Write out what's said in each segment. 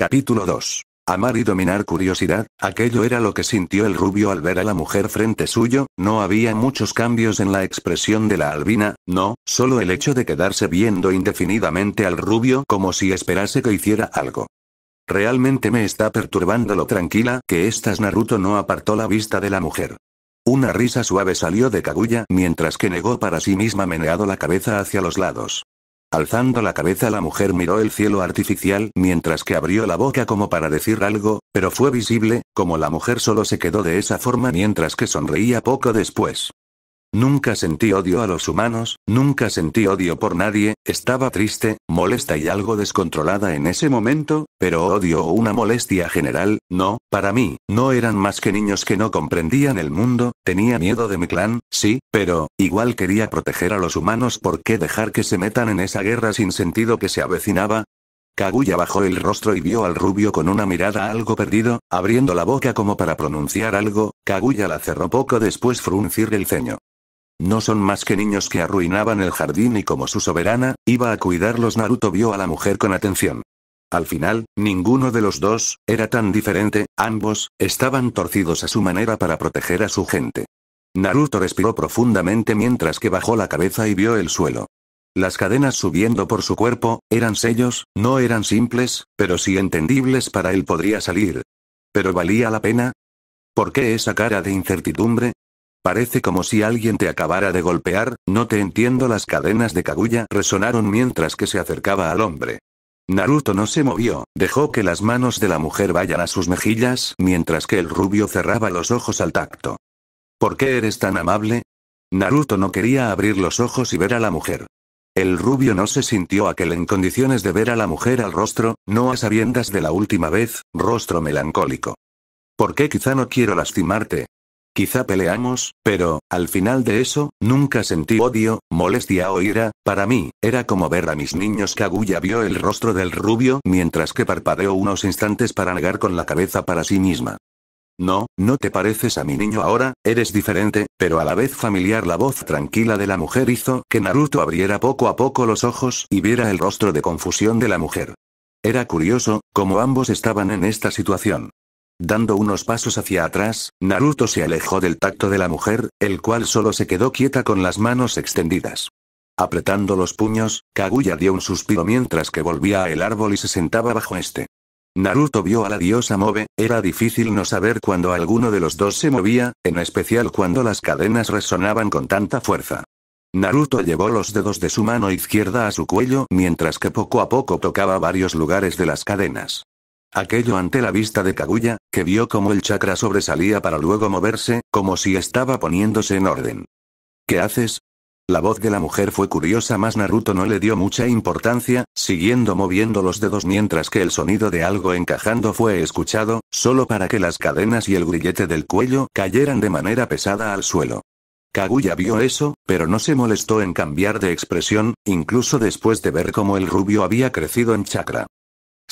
Capítulo 2. Amar y dominar curiosidad, aquello era lo que sintió el rubio al ver a la mujer frente suyo, no había muchos cambios en la expresión de la albina, no, solo el hecho de quedarse viendo indefinidamente al rubio como si esperase que hiciera algo. Realmente me está perturbando lo tranquila que estas Naruto no apartó la vista de la mujer. Una risa suave salió de Kaguya mientras que negó para sí misma meneado la cabeza hacia los lados. Alzando la cabeza la mujer miró el cielo artificial mientras que abrió la boca como para decir algo, pero fue visible, como la mujer solo se quedó de esa forma mientras que sonreía poco después. Nunca sentí odio a los humanos, nunca sentí odio por nadie, estaba triste, molesta y algo descontrolada en ese momento, pero odio o una molestia general, no, para mí, no eran más que niños que no comprendían el mundo, tenía miedo de mi clan, sí, pero, igual quería proteger a los humanos, ¿por qué dejar que se metan en esa guerra sin sentido que se avecinaba? Kaguya bajó el rostro y vio al rubio con una mirada algo perdido, abriendo la boca como para pronunciar algo, Kaguya la cerró poco después fruncir el ceño. No son más que niños que arruinaban el jardín y como su soberana, iba a cuidarlos Naruto vio a la mujer con atención. Al final, ninguno de los dos, era tan diferente, ambos, estaban torcidos a su manera para proteger a su gente. Naruto respiró profundamente mientras que bajó la cabeza y vio el suelo. Las cadenas subiendo por su cuerpo, eran sellos, no eran simples, pero sí entendibles para él podría salir. ¿Pero valía la pena? ¿Por qué esa cara de incertidumbre? Parece como si alguien te acabara de golpear, no te entiendo las cadenas de Kaguya resonaron mientras que se acercaba al hombre. Naruto no se movió, dejó que las manos de la mujer vayan a sus mejillas mientras que el rubio cerraba los ojos al tacto. ¿Por qué eres tan amable? Naruto no quería abrir los ojos y ver a la mujer. El rubio no se sintió aquel en condiciones de ver a la mujer al rostro, no a sabiendas de la última vez, rostro melancólico. ¿Por qué quizá no quiero lastimarte, Quizá peleamos, pero, al final de eso, nunca sentí odio, molestia o ira, para mí, era como ver a mis niños. Kaguya vio el rostro del rubio mientras que parpadeó unos instantes para negar con la cabeza para sí misma. No, no te pareces a mi niño ahora, eres diferente, pero a la vez familiar la voz tranquila de la mujer hizo que Naruto abriera poco a poco los ojos y viera el rostro de confusión de la mujer. Era curioso, como ambos estaban en esta situación. Dando unos pasos hacia atrás, Naruto se alejó del tacto de la mujer, el cual solo se quedó quieta con las manos extendidas. Apretando los puños, Kaguya dio un suspiro mientras que volvía al árbol y se sentaba bajo este. Naruto vio a la diosa move, era difícil no saber cuando alguno de los dos se movía, en especial cuando las cadenas resonaban con tanta fuerza. Naruto llevó los dedos de su mano izquierda a su cuello mientras que poco a poco tocaba varios lugares de las cadenas. Aquello ante la vista de Kaguya, que vio cómo el chakra sobresalía para luego moverse, como si estaba poniéndose en orden. ¿Qué haces? La voz de la mujer fue curiosa, mas Naruto no le dio mucha importancia, siguiendo moviendo los dedos mientras que el sonido de algo encajando fue escuchado, solo para que las cadenas y el grillete del cuello cayeran de manera pesada al suelo. Kaguya vio eso, pero no se molestó en cambiar de expresión, incluso después de ver cómo el rubio había crecido en chakra.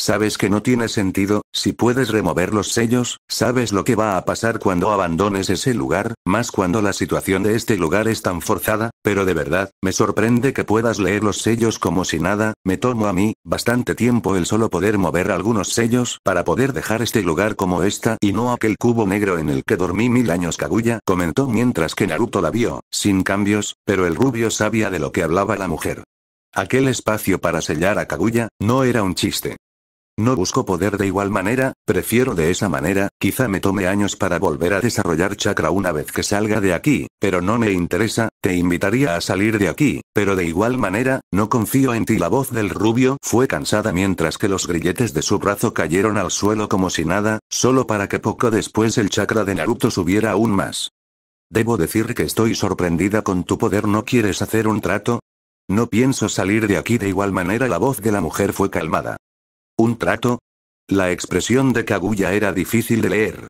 Sabes que no tiene sentido, si puedes remover los sellos, sabes lo que va a pasar cuando abandones ese lugar, más cuando la situación de este lugar es tan forzada, pero de verdad, me sorprende que puedas leer los sellos como si nada, me tomo a mí, bastante tiempo el solo poder mover algunos sellos para poder dejar este lugar como esta y no aquel cubo negro en el que dormí mil años Kaguya comentó mientras que Naruto la vio, sin cambios, pero el rubio sabía de lo que hablaba la mujer. Aquel espacio para sellar a Kaguya, no era un chiste. No busco poder de igual manera, prefiero de esa manera, quizá me tome años para volver a desarrollar chakra una vez que salga de aquí, pero no me interesa, te invitaría a salir de aquí, pero de igual manera, no confío en ti. La voz del rubio fue cansada mientras que los grilletes de su brazo cayeron al suelo como si nada, solo para que poco después el chakra de Naruto subiera aún más. Debo decir que estoy sorprendida con tu poder, ¿no quieres hacer un trato? No pienso salir de aquí de igual manera la voz de la mujer fue calmada. ¿Un trato? La expresión de Kaguya era difícil de leer.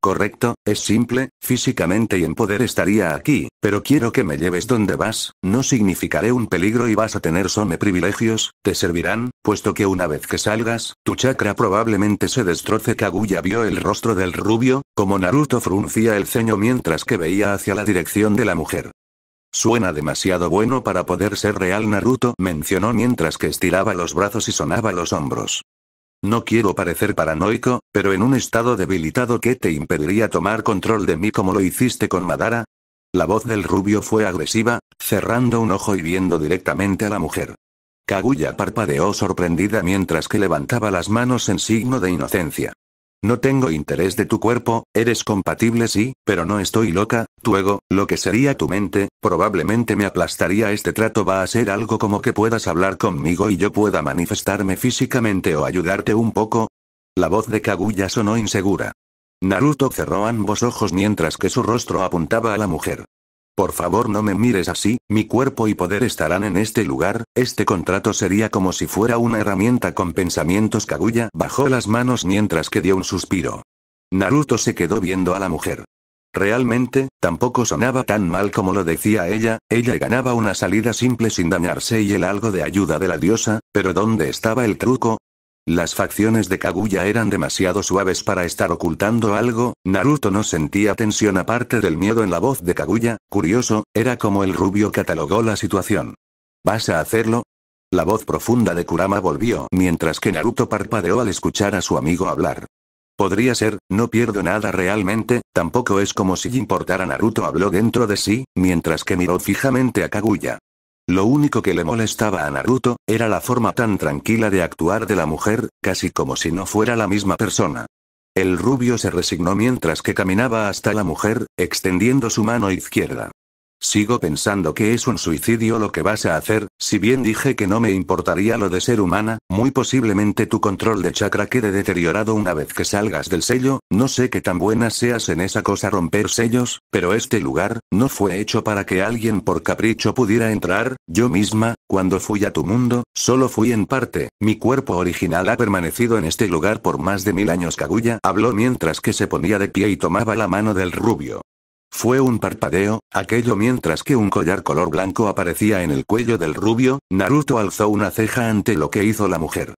Correcto, es simple, físicamente y en poder estaría aquí, pero quiero que me lleves donde vas, no significaré un peligro y vas a tener some privilegios, te servirán, puesto que una vez que salgas, tu chakra probablemente se destroce. Kaguya vio el rostro del rubio, como Naruto fruncía el ceño mientras que veía hacia la dirección de la mujer. Suena demasiado bueno para poder ser real, Naruto mencionó mientras que estiraba los brazos y sonaba los hombros. No quiero parecer paranoico, pero en un estado debilitado ¿qué te impediría tomar control de mí como lo hiciste con Madara? La voz del rubio fue agresiva, cerrando un ojo y viendo directamente a la mujer. Kaguya parpadeó sorprendida mientras que levantaba las manos en signo de inocencia. No tengo interés de tu cuerpo, eres compatible sí, pero no estoy loca, tu ego, lo que sería tu mente, probablemente me aplastaría este trato va a ser algo como que puedas hablar conmigo y yo pueda manifestarme físicamente o ayudarte un poco. La voz de Kaguya sonó insegura. Naruto cerró ambos ojos mientras que su rostro apuntaba a la mujer. Por favor no me mires así, mi cuerpo y poder estarán en este lugar, este contrato sería como si fuera una herramienta con pensamientos Kaguya bajó las manos mientras que dio un suspiro. Naruto se quedó viendo a la mujer. Realmente, tampoco sonaba tan mal como lo decía ella, ella ganaba una salida simple sin dañarse y el algo de ayuda de la diosa, pero ¿dónde estaba el truco? Las facciones de Kaguya eran demasiado suaves para estar ocultando algo, Naruto no sentía tensión aparte del miedo en la voz de Kaguya, curioso, era como el rubio catalogó la situación. ¿Vas a hacerlo? La voz profunda de Kurama volvió mientras que Naruto parpadeó al escuchar a su amigo hablar. Podría ser, no pierdo nada realmente, tampoco es como si importara Naruto habló dentro de sí, mientras que miró fijamente a Kaguya. Lo único que le molestaba a Naruto, era la forma tan tranquila de actuar de la mujer, casi como si no fuera la misma persona. El rubio se resignó mientras que caminaba hasta la mujer, extendiendo su mano izquierda. Sigo pensando que es un suicidio lo que vas a hacer, si bien dije que no me importaría lo de ser humana, muy posiblemente tu control de chakra quede deteriorado una vez que salgas del sello, no sé qué tan buena seas en esa cosa romper sellos, pero este lugar, no fue hecho para que alguien por capricho pudiera entrar, yo misma, cuando fui a tu mundo, solo fui en parte, mi cuerpo original ha permanecido en este lugar por más de mil años Kaguya habló mientras que se ponía de pie y tomaba la mano del rubio. Fue un parpadeo, aquello mientras que un collar color blanco aparecía en el cuello del rubio, Naruto alzó una ceja ante lo que hizo la mujer.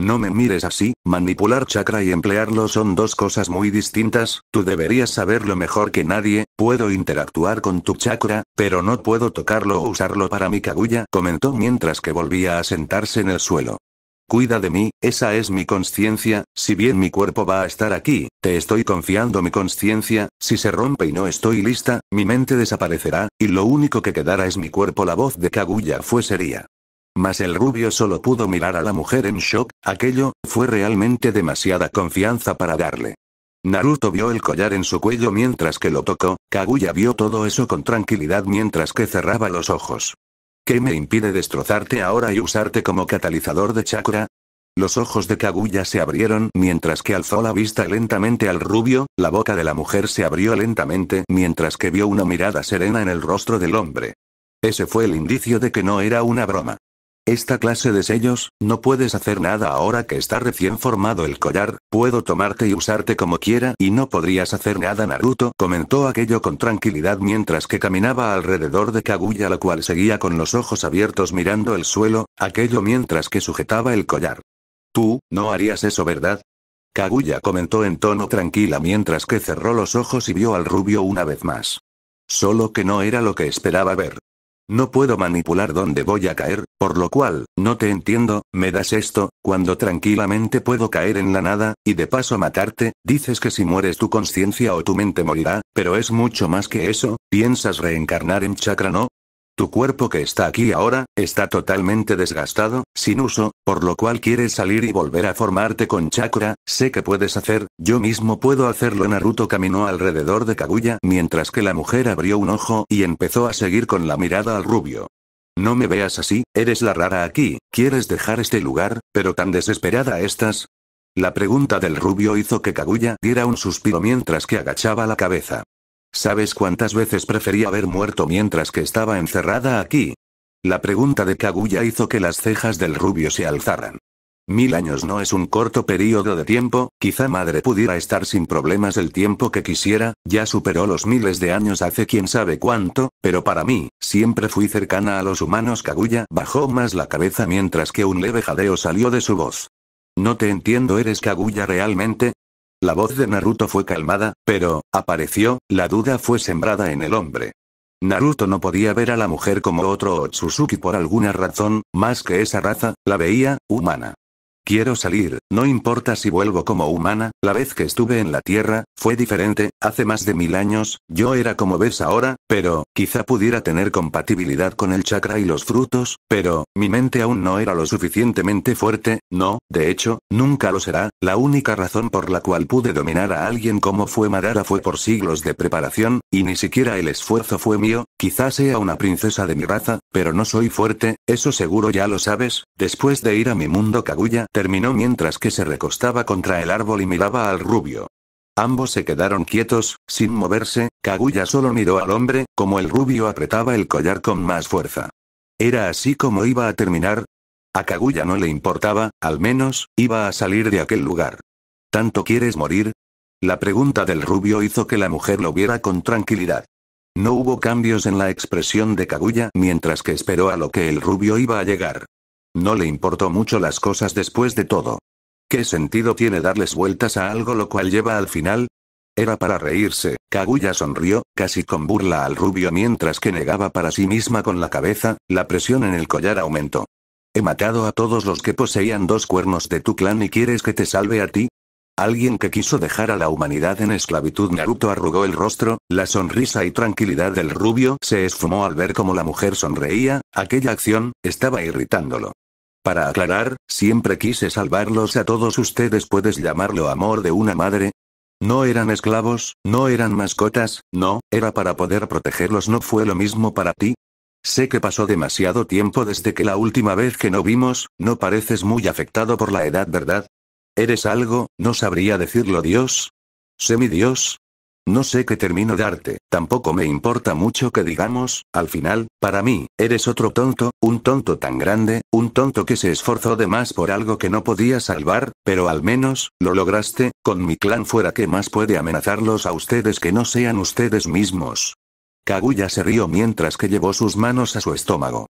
No me mires así, manipular chakra y emplearlo son dos cosas muy distintas, tú deberías saberlo mejor que nadie, puedo interactuar con tu chakra, pero no puedo tocarlo o usarlo para mi kaguya, comentó mientras que volvía a sentarse en el suelo. Cuida de mí, esa es mi conciencia, si bien mi cuerpo va a estar aquí, te estoy confiando mi conciencia, si se rompe y no estoy lista, mi mente desaparecerá, y lo único que quedará es mi cuerpo. La voz de Kaguya fue seria. Mas el rubio solo pudo mirar a la mujer en shock, aquello, fue realmente demasiada confianza para darle. Naruto vio el collar en su cuello mientras que lo tocó, Kaguya vio todo eso con tranquilidad mientras que cerraba los ojos. ¿Qué me impide destrozarte ahora y usarte como catalizador de chakra? Los ojos de Kaguya se abrieron mientras que alzó la vista lentamente al rubio, la boca de la mujer se abrió lentamente mientras que vio una mirada serena en el rostro del hombre. Ese fue el indicio de que no era una broma. Esta clase de sellos, no puedes hacer nada ahora que está recién formado el collar, puedo tomarte y usarte como quiera y no podrías hacer nada Naruto comentó aquello con tranquilidad mientras que caminaba alrededor de Kaguya la cual seguía con los ojos abiertos mirando el suelo, aquello mientras que sujetaba el collar. Tú, no harías eso ¿verdad? Kaguya comentó en tono tranquila mientras que cerró los ojos y vio al rubio una vez más. Solo que no era lo que esperaba ver. No puedo manipular dónde voy a caer, por lo cual, no te entiendo, me das esto, cuando tranquilamente puedo caer en la nada, y de paso matarte, dices que si mueres tu conciencia o tu mente morirá, pero es mucho más que eso, ¿piensas reencarnar en chakra no? Tu cuerpo que está aquí ahora, está totalmente desgastado, sin uso, por lo cual quieres salir y volver a formarte con chakra, sé que puedes hacer, yo mismo puedo hacerlo. Naruto caminó alrededor de Kaguya mientras que la mujer abrió un ojo y empezó a seguir con la mirada al rubio. No me veas así, eres la rara aquí, quieres dejar este lugar, pero tan desesperada estás. La pregunta del rubio hizo que Kaguya diera un suspiro mientras que agachaba la cabeza. ¿Sabes cuántas veces prefería haber muerto mientras que estaba encerrada aquí? La pregunta de Kaguya hizo que las cejas del rubio se alzaran. Mil años no es un corto periodo de tiempo, quizá madre pudiera estar sin problemas el tiempo que quisiera, ya superó los miles de años hace quién sabe cuánto, pero para mí, siempre fui cercana a los humanos. Kaguya bajó más la cabeza mientras que un leve jadeo salió de su voz. No te entiendo, eres Kaguya realmente, la voz de Naruto fue calmada, pero, apareció, la duda fue sembrada en el hombre. Naruto no podía ver a la mujer como otro Otsutsuki por alguna razón, más que esa raza, la veía, humana. Quiero salir, no importa si vuelvo como humana, la vez que estuve en la Tierra, fue diferente, hace más de mil años, yo era como ves ahora, pero, quizá pudiera tener compatibilidad con el chakra y los frutos, pero, mi mente aún no era lo suficientemente fuerte, no, de hecho, nunca lo será, la única razón por la cual pude dominar a alguien como fue Madara fue por siglos de preparación, y ni siquiera el esfuerzo fue mío, quizá sea una princesa de mi raza, pero no soy fuerte, eso seguro ya lo sabes, después de ir a mi mundo Kaguya, terminó mientras que se recostaba contra el árbol y miraba al rubio. Ambos se quedaron quietos, sin moverse, Kaguya solo miró al hombre, como el rubio apretaba el collar con más fuerza. ¿Era así como iba a terminar? A Kaguya no le importaba, al menos, iba a salir de aquel lugar. ¿Tanto quieres morir? La pregunta del rubio hizo que la mujer lo viera con tranquilidad. No hubo cambios en la expresión de Kaguya mientras que esperó a lo que el rubio iba a llegar. No le importó mucho las cosas después de todo. ¿Qué sentido tiene darles vueltas a algo lo cual lleva al final? Era para reírse, Kaguya sonrió, casi con burla al rubio mientras que negaba para sí misma con la cabeza, la presión en el collar aumentó. He matado a todos los que poseían dos cuernos de tu clan y quieres que te salve a ti, Alguien que quiso dejar a la humanidad en esclavitud. Naruto arrugó el rostro, la sonrisa y tranquilidad del rubio se esfumó al ver cómo la mujer sonreía, aquella acción, estaba irritándolo. Para aclarar, siempre quise salvarlos a todos ustedes. ¿Puedes llamarlo amor de una madre? No eran esclavos, no eran mascotas, no, era para poder protegerlos. ¿No fue lo mismo para ti? Sé que pasó demasiado tiempo desde que la última vez que nos vimos, no pareces muy afectado por la edad, ¿verdad? Eres algo, no sabría decirlo Dios. ¿Semi Dios? No sé qué termino darte, tampoco me importa mucho que digamos, al final, para mí, eres otro tonto, un tonto tan grande, un tonto que se esforzó de más por algo que no podía salvar, pero al menos, lo lograste, con mi clan fuera que más puede amenazarlos a ustedes que no sean ustedes mismos. Kaguya se rió mientras que llevó sus manos a su estómago.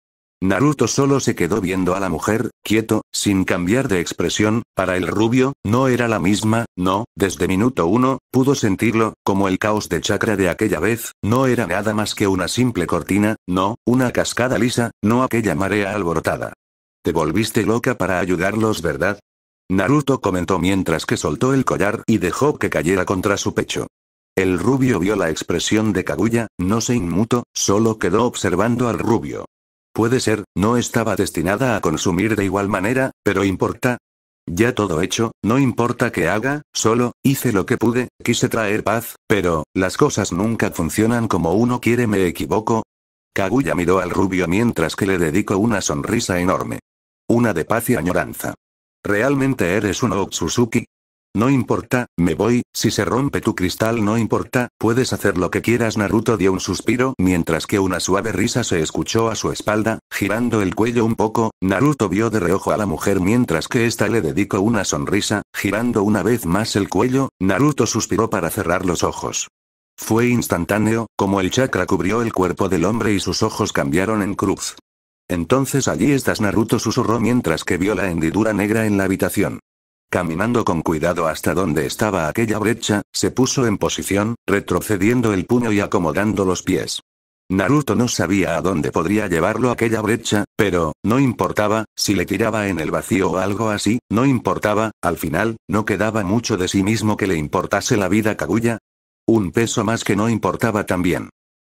Naruto solo se quedó viendo a la mujer, quieto, sin cambiar de expresión, para el rubio, no era la misma, no, desde minuto uno, pudo sentirlo, como el caos de chakra de aquella vez, no era nada más que una simple cortina, no, una cascada lisa, no aquella marea alborotada. Te volviste loca para ayudarlos, ¿verdad? Naruto comentó mientras que soltó el collar y dejó que cayera contra su pecho. El rubio vio la expresión de Kaguya, no se inmutó, solo quedó observando al rubio. Puede ser, no estaba destinada a consumir de igual manera, pero importa. Ya todo hecho, no importa qué haga, solo, hice lo que pude, quise traer paz, pero, las cosas nunca funcionan como uno quiere, me equivoco. Kaguya miró al rubio mientras que le dedicó una sonrisa enorme. Una de paz y añoranza. ¿Realmente eres un Otsuzuki? No importa, me voy, si se rompe tu cristal no importa, puedes hacer lo que quieras. Naruto dio un suspiro mientras que una suave risa se escuchó a su espalda, girando el cuello un poco, Naruto vio de reojo a la mujer mientras que ésta le dedicó una sonrisa, girando una vez más el cuello, Naruto suspiró para cerrar los ojos. Fue instantáneo, como el chakra cubrió el cuerpo del hombre y sus ojos cambiaron en cruz. Entonces allí estás Naruto susurró mientras que vio la hendidura negra en la habitación. Caminando con cuidado hasta donde estaba aquella brecha, se puso en posición, retrocediendo el puño y acomodando los pies. Naruto no sabía a dónde podría llevarlo aquella brecha, pero, no importaba, si le tiraba en el vacío o algo así, no importaba, al final, no quedaba mucho de sí mismo que le importase la vida Kaguya. Un peso más que no importaba también.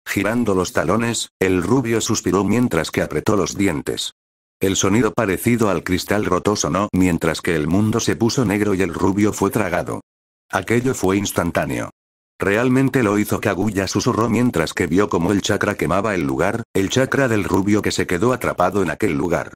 Girando los talones, el rubio suspiró mientras que apretó los dientes. El sonido parecido al cristal roto sonó mientras que el mundo se puso negro y el rubio fue tragado. Aquello fue instantáneo. Realmente lo hizo Kaguya susurró mientras que vio como el chakra quemaba el lugar, el chakra del rubio que se quedó atrapado en aquel lugar.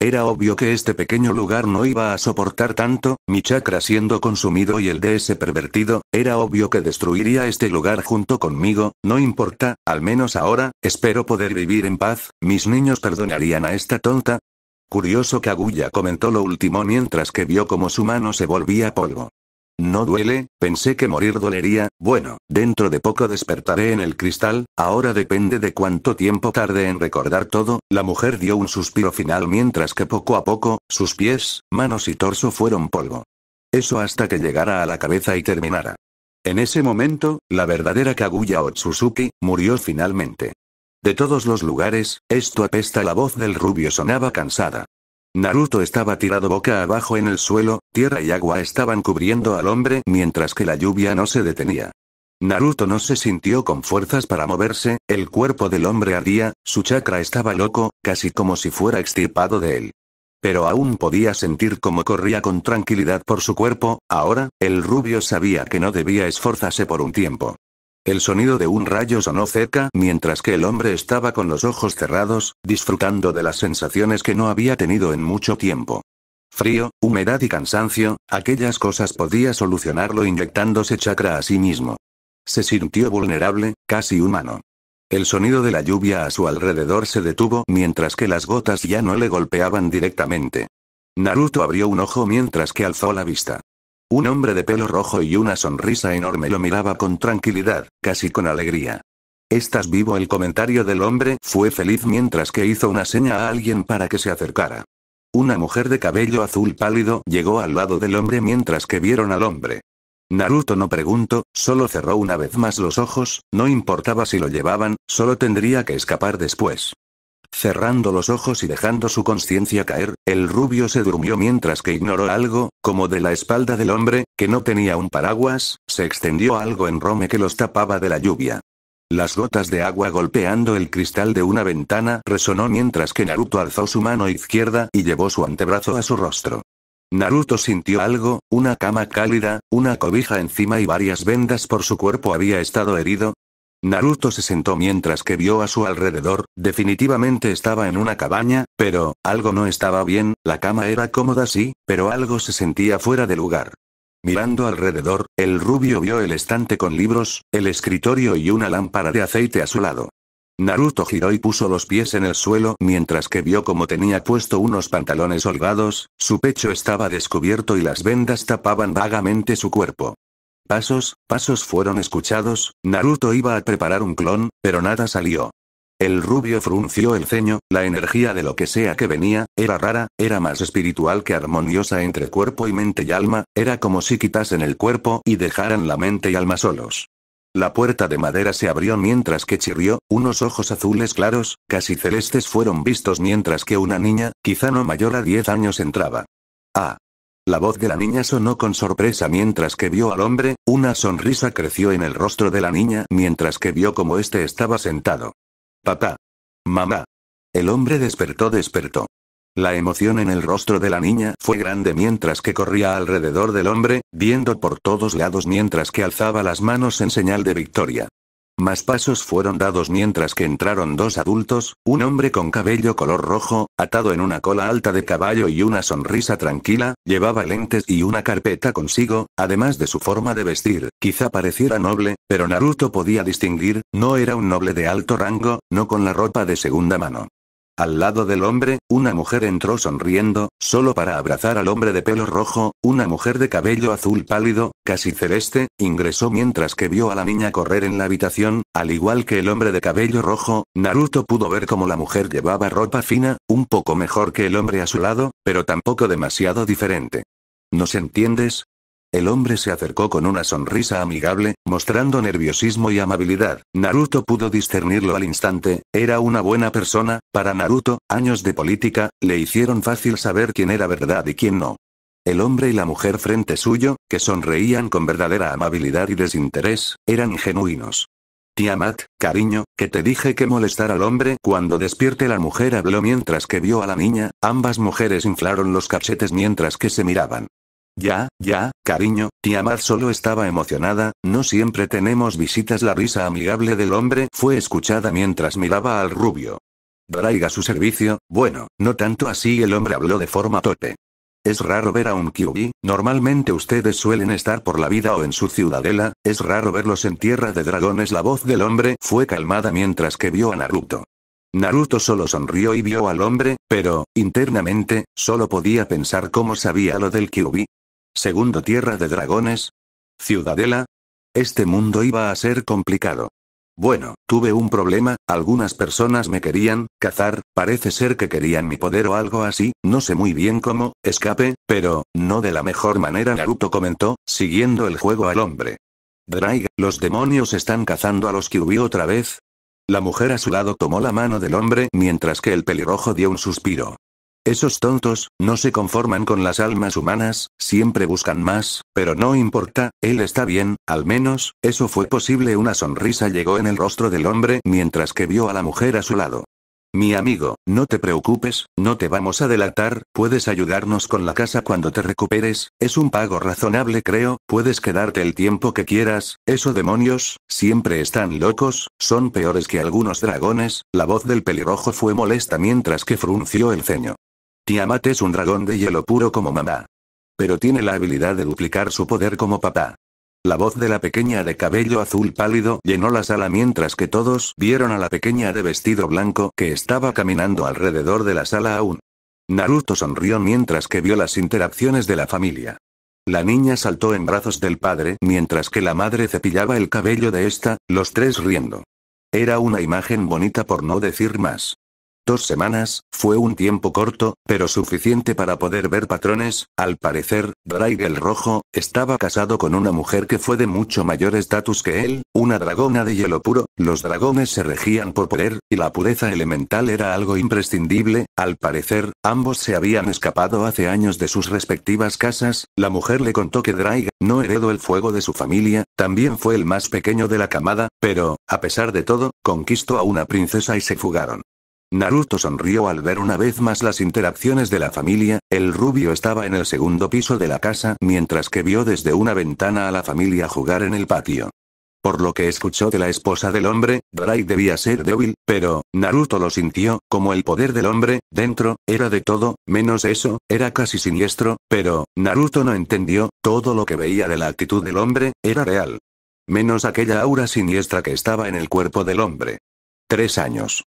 Era obvio que este pequeño lugar no iba a soportar tanto, mi chakra siendo consumido y el de ese pervertido, era obvio que destruiría este lugar junto conmigo, no importa, al menos ahora, espero poder vivir en paz, mis niños perdonarían a esta tonta, Curioso Kaguya comentó lo último mientras que vio como su mano se volvía polvo. No duele, pensé que morir dolería, bueno, dentro de poco despertaré en el cristal, ahora depende de cuánto tiempo tarde en recordar todo, la mujer dio un suspiro final mientras que poco a poco, sus pies, manos y torso fueron polvo. Eso hasta que llegara a la cabeza y terminara. En ese momento, la verdadera Kaguya Otsuzuki, murió finalmente. De todos los lugares, esto apesta la voz del rubio sonaba cansada. Naruto estaba tirado boca abajo en el suelo, tierra y agua estaban cubriendo al hombre mientras que la lluvia no se detenía. Naruto no se sintió con fuerzas para moverse, el cuerpo del hombre ardía, su chakra estaba loco, casi como si fuera extirpado de él. Pero aún podía sentir cómo corría con tranquilidad por su cuerpo, ahora, el rubio sabía que no debía esforzarse por un tiempo. El sonido de un rayo sonó cerca mientras que el hombre estaba con los ojos cerrados, disfrutando de las sensaciones que no había tenido en mucho tiempo. Frío, humedad y cansancio, aquellas cosas podía solucionarlo inyectándose chakra a sí mismo. Se sintió vulnerable, casi humano. El sonido de la lluvia a su alrededor se detuvo mientras que las gotas ya no le golpeaban directamente. Naruto abrió un ojo mientras que alzó la vista. Un hombre de pelo rojo y una sonrisa enorme lo miraba con tranquilidad, casi con alegría. ¿Estás vivo? El comentario del hombre fue feliz mientras que hizo una seña a alguien para que se acercara. Una mujer de cabello azul pálido llegó al lado del hombre mientras que vieron al hombre. Naruto no preguntó, solo cerró una vez más los ojos, no importaba si lo llevaban, solo tendría que escapar después. Cerrando los ojos y dejando su conciencia caer, el rubio se durmió mientras que ignoró algo, como de la espalda del hombre, que no tenía un paraguas, se extendió algo en Rome que los tapaba de la lluvia. Las gotas de agua golpeando el cristal de una ventana resonó mientras que Naruto alzó su mano izquierda y llevó su antebrazo a su rostro. Naruto sintió algo, una cama cálida, una cobija encima y varias vendas por su cuerpo había estado herido, Naruto se sentó mientras que vio a su alrededor, definitivamente estaba en una cabaña, pero, algo no estaba bien, la cama era cómoda sí, pero algo se sentía fuera de lugar. Mirando alrededor, el rubio vio el estante con libros, el escritorio y una lámpara de aceite a su lado. Naruto giró y puso los pies en el suelo mientras que vio como tenía puesto unos pantalones holgados, su pecho estaba descubierto y las vendas tapaban vagamente su cuerpo. Pasos, pasos fueron escuchados, Naruto iba a preparar un clon, pero nada salió. El rubio frunció el ceño, la energía de lo que sea que venía, era rara, era más espiritual que armoniosa entre cuerpo y mente y alma, era como si quitasen el cuerpo y dejaran la mente y alma solos. La puerta de madera se abrió mientras que chirrió, unos ojos azules claros, casi celestes fueron vistos mientras que una niña, quizá no mayor a 10 años entraba. Ah, la voz de la niña sonó con sorpresa mientras que vio al hombre, una sonrisa creció en el rostro de la niña mientras que vio como éste estaba sentado. Papá. Mamá. El hombre despertó despertó. La emoción en el rostro de la niña fue grande mientras que corría alrededor del hombre, viendo por todos lados mientras que alzaba las manos en señal de victoria. Más pasos fueron dados mientras que entraron dos adultos, un hombre con cabello color rojo, atado en una cola alta de caballo y una sonrisa tranquila, llevaba lentes y una carpeta consigo, además de su forma de vestir, quizá pareciera noble, pero Naruto podía distinguir, no era un noble de alto rango, no con la ropa de segunda mano. Al lado del hombre, una mujer entró sonriendo, solo para abrazar al hombre de pelo rojo, una mujer de cabello azul pálido, casi celeste, ingresó mientras que vio a la niña correr en la habitación, al igual que el hombre de cabello rojo, Naruto pudo ver cómo la mujer llevaba ropa fina, un poco mejor que el hombre a su lado, pero tampoco demasiado diferente. ¿Nos entiendes? El hombre se acercó con una sonrisa amigable, mostrando nerviosismo y amabilidad. Naruto pudo discernirlo al instante, era una buena persona, para Naruto, años de política, le hicieron fácil saber quién era verdad y quién no. El hombre y la mujer frente suyo, que sonreían con verdadera amabilidad y desinterés, eran genuinos. Tiamat, cariño, que te dije que molestar al hombre cuando despierte la mujer habló mientras que vio a la niña, ambas mujeres inflaron los cachetes mientras que se miraban. Ya, ya, cariño, Mar solo estaba emocionada, no siempre tenemos visitas. La risa amigable del hombre fue escuchada mientras miraba al rubio. Draiga su servicio, bueno, no tanto así el hombre habló de forma tope. Es raro ver a un Kyubi, normalmente ustedes suelen estar por la vida o en su ciudadela, es raro verlos en tierra de dragones. La voz del hombre fue calmada mientras que vio a Naruto. Naruto solo sonrió y vio al hombre, pero, internamente, solo podía pensar cómo sabía lo del Kyubi, Segundo Tierra de Dragones. Ciudadela. Este mundo iba a ser complicado. Bueno, tuve un problema, algunas personas me querían cazar, parece ser que querían mi poder o algo así, no sé muy bien cómo, escape, pero, no de la mejor manera Naruto comentó, siguiendo el juego al hombre. ¿Draig, los demonios están cazando a los que hubió otra vez. La mujer a su lado tomó la mano del hombre mientras que el pelirrojo dio un suspiro. Esos tontos, no se conforman con las almas humanas, siempre buscan más, pero no importa, él está bien, al menos, eso fue posible. Una sonrisa llegó en el rostro del hombre mientras que vio a la mujer a su lado. Mi amigo, no te preocupes, no te vamos a delatar, puedes ayudarnos con la casa cuando te recuperes, es un pago razonable creo, puedes quedarte el tiempo que quieras, eso demonios, siempre están locos, son peores que algunos dragones, la voz del pelirrojo fue molesta mientras que frunció el ceño. Tiamat es un dragón de hielo puro como mamá. Pero tiene la habilidad de duplicar su poder como papá. La voz de la pequeña de cabello azul pálido llenó la sala mientras que todos vieron a la pequeña de vestido blanco que estaba caminando alrededor de la sala aún. Naruto sonrió mientras que vio las interacciones de la familia. La niña saltó en brazos del padre mientras que la madre cepillaba el cabello de esta, los tres riendo. Era una imagen bonita por no decir más. Dos semanas, fue un tiempo corto, pero suficiente para poder ver patrones, al parecer, Draig el Rojo, estaba casado con una mujer que fue de mucho mayor estatus que él, una dragona de hielo puro, los dragones se regían por poder, y la pureza elemental era algo imprescindible, al parecer, ambos se habían escapado hace años de sus respectivas casas, la mujer le contó que Draig, no heredó el fuego de su familia, también fue el más pequeño de la camada, pero, a pesar de todo, conquistó a una princesa y se fugaron. Naruto sonrió al ver una vez más las interacciones de la familia, el rubio estaba en el segundo piso de la casa mientras que vio desde una ventana a la familia jugar en el patio. Por lo que escuchó de la esposa del hombre, Drake debía ser débil, pero, Naruto lo sintió, como el poder del hombre, dentro, era de todo, menos eso, era casi siniestro, pero, Naruto no entendió, todo lo que veía de la actitud del hombre, era real. Menos aquella aura siniestra que estaba en el cuerpo del hombre. Tres años.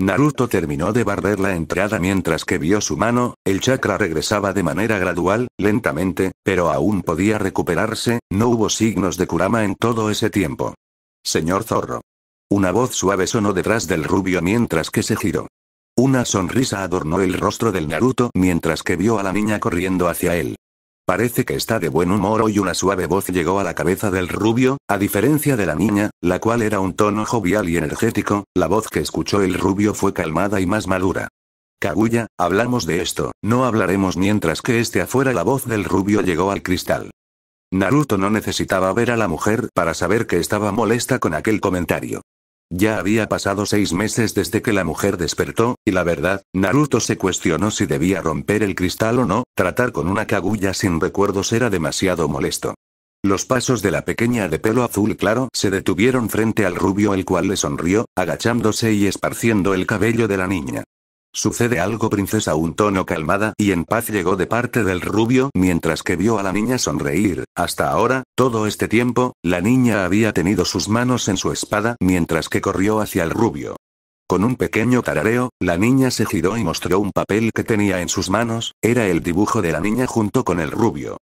Naruto terminó de barrer la entrada mientras que vio su mano, el chakra regresaba de manera gradual, lentamente, pero aún podía recuperarse, no hubo signos de Kurama en todo ese tiempo. Señor Zorro. Una voz suave sonó detrás del rubio mientras que se giró. Una sonrisa adornó el rostro del Naruto mientras que vio a la niña corriendo hacia él. Parece que está de buen humor hoy una suave voz llegó a la cabeza del rubio, a diferencia de la niña, la cual era un tono jovial y energético, la voz que escuchó el rubio fue calmada y más madura. Kaguya, hablamos de esto, no hablaremos mientras que esté afuera la voz del rubio llegó al cristal. Naruto no necesitaba ver a la mujer para saber que estaba molesta con aquel comentario. Ya había pasado seis meses desde que la mujer despertó, y la verdad, Naruto se cuestionó si debía romper el cristal o no, tratar con una cagulla sin recuerdos era demasiado molesto. Los pasos de la pequeña de pelo azul claro se detuvieron frente al rubio el cual le sonrió, agachándose y esparciendo el cabello de la niña. Sucede algo princesa un tono calmada y en paz llegó de parte del rubio mientras que vio a la niña sonreír. Hasta ahora, todo este tiempo, la niña había tenido sus manos en su espada mientras que corrió hacia el rubio. Con un pequeño tarareo, la niña se giró y mostró un papel que tenía en sus manos, era el dibujo de la niña junto con el rubio.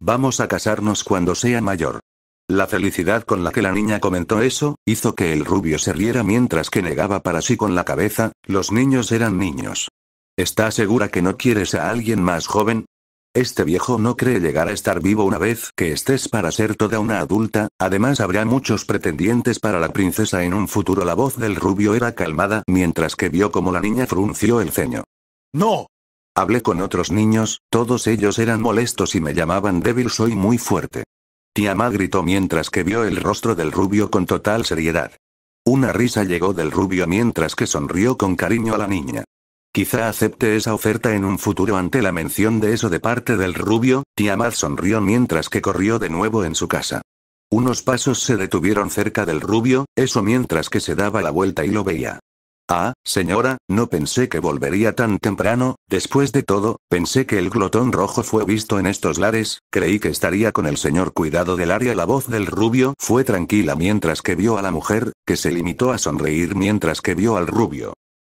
Vamos a casarnos cuando sea mayor. La felicidad con la que la niña comentó eso, hizo que el rubio se riera mientras que negaba para sí con la cabeza, los niños eran niños. ¿Estás segura que no quieres a alguien más joven? Este viejo no cree llegar a estar vivo una vez que estés para ser toda una adulta, además habrá muchos pretendientes para la princesa en un futuro. La voz del rubio era calmada mientras que vio como la niña frunció el ceño. ¡No! Hablé con otros niños, todos ellos eran molestos y me llamaban débil soy muy fuerte. Tiamat gritó mientras que vio el rostro del rubio con total seriedad. Una risa llegó del rubio mientras que sonrió con cariño a la niña. Quizá acepte esa oferta en un futuro ante la mención de eso de parte del rubio, Tiamat sonrió mientras que corrió de nuevo en su casa. Unos pasos se detuvieron cerca del rubio, eso mientras que se daba la vuelta y lo veía. Ah, señora, no pensé que volvería tan temprano, después de todo, pensé que el glotón rojo fue visto en estos lares, creí que estaría con el señor cuidado del área. La voz del rubio fue tranquila mientras que vio a la mujer, que se limitó a sonreír mientras que vio al rubio.